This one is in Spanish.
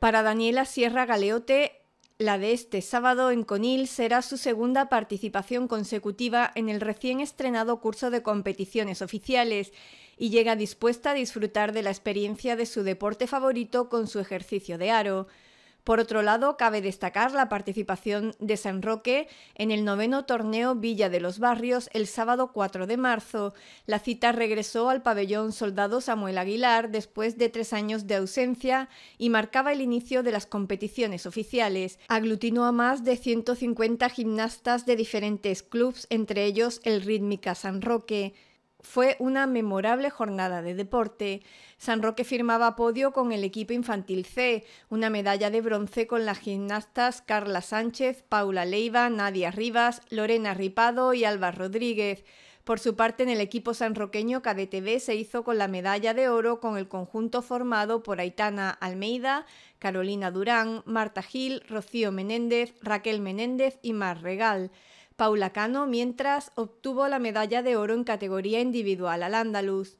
Para Daniela Sierra Galeote, la de este sábado en Conil será su segunda participación consecutiva en el recién estrenado curso de competiciones oficiales y llega dispuesta a disfrutar de la experiencia de su deporte favorito con su ejercicio de aro. Por otro lado, cabe destacar la participación de San Roque en el noveno torneo Villa de los Barrios el sábado 4 de marzo. La cita regresó al pabellón soldado Samuel Aguilar después de tres años de ausencia y marcaba el inicio de las competiciones oficiales. Aglutinó a más de 150 gimnastas de diferentes clubes, entre ellos el Rítmica San Roque. Fue una memorable jornada de deporte. San Roque firmaba podio con el equipo infantil C, una medalla de bronce con las gimnastas Carla Sánchez, Paula Leiva, Nadia Rivas, Lorena Ripado y Alba Rodríguez. Por su parte, en el equipo sanroqueño KDTV se hizo con la medalla de oro con el conjunto formado por Aitana Almeida, Carolina Durán, Marta Gil, Rocío Menéndez, Raquel Menéndez y Mar Regal. Paula Cano, mientras obtuvo la medalla de oro en categoría individual al andaluz.